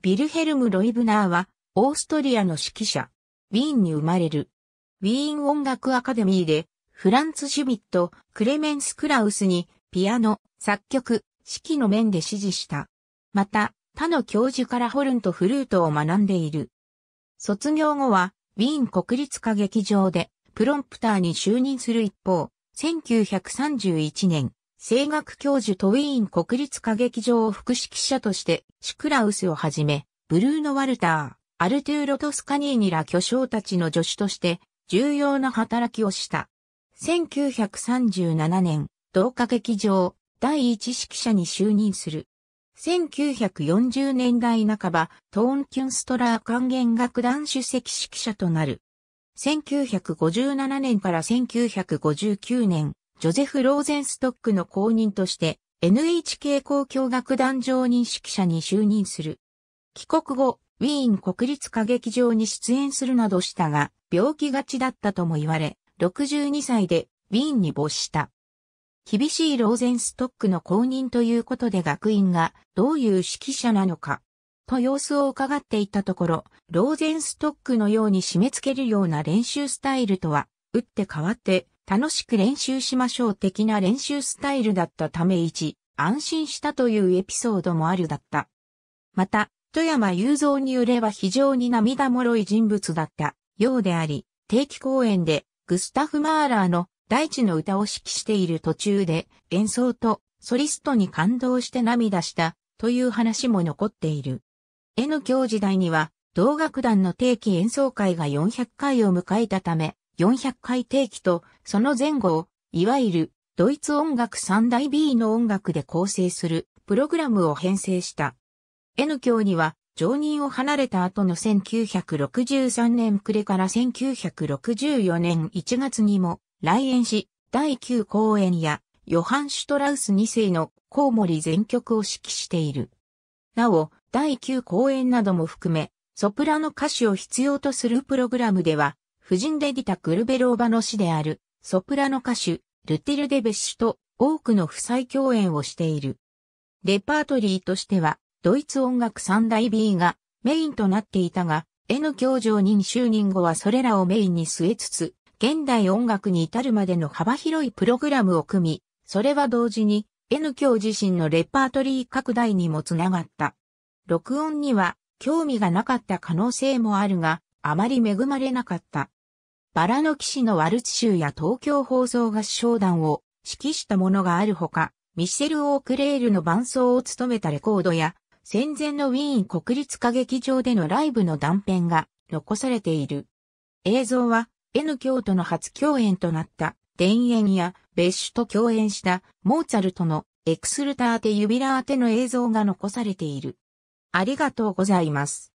ビルヘルム・ロイブナーは、オーストリアの指揮者。ウィーンに生まれる。ウィーン音楽アカデミーで、フランツ・シュビット、クレメンス・クラウスに、ピアノ、作曲、指揮の面で指示した。また、他の教授からホルンとフルートを学んでいる。卒業後は、ウィーン国立歌劇場で、プロンプターに就任する一方、1931年、声楽教授とウィーン国立歌劇場副指揮者として、シクラウスをはじめ、ブルーノ・ワルター、アルトゥーロ・トスカニーニら巨匠たちの助手として、重要な働きをした。1937年、同歌劇場、第一指揮者に就任する。1940年代半ば、トーン・キュンストラー管弦楽団主席指揮者となる。1957年から1959年、ジョゼフ・ローゼンストックの後任として NHK 交響楽団常任指揮者に就任する。帰国後、ウィーン国立歌劇場に出演するなどしたが、病気がちだったとも言われ、62歳でウィーンに没した。厳しいローゼンストックの公認ということで学院がどういう指揮者なのか、と様子を伺っていたところ、ローゼンストックのように締め付けるような練習スタイルとは、打って変わって楽しく練習しましょう的な練習スタイルだったため一、安心したというエピソードもあるだった。また、富山雄三によれば非常に涙もろい人物だったようであり、定期公演でグスタフ・マーラーの大地の歌を指揮している途中で演奏とソリストに感動して涙したという話も残っている。N 教時代には同楽団の定期演奏会が400回を迎えたため、400回定期と、その前後を、いわゆる、ドイツ音楽三大 B の音楽で構成する、プログラムを編成した。N 教には、常任を離れた後の1963年暮れから1964年1月にも、来園し、第9公演や、ヨハン・シュトラウス2世のコウモリ全曲を指揮している。なお、第9公演なども含め、ソプラノ歌手を必要とするプログラムでは、夫人でディタ・クルベローバの死である、ソプラノ歌手、ルティル・デベッシュと多くの夫妻共演をしている。レパートリーとしては、ドイツ音楽三大 B がメインとなっていたが、N 教場に就任後はそれらをメインに据えつつ、現代音楽に至るまでの幅広いプログラムを組み、それは同時に N 教自身のレパートリー拡大にもつながった。録音には興味がなかった可能性もあるが、あまり恵まれなかった。バラの騎士のワルツ州や東京放送合唱団を指揮したものがあるほか、ミシェル・オークレールの伴奏を務めたレコードや、戦前のウィーン国立歌劇場でのライブの断片が残されている。映像は N 京都の初共演となった田園や別種と共演したモーツァルトのエクスルターテ・ユビラーテの映像が残されている。ありがとうございます。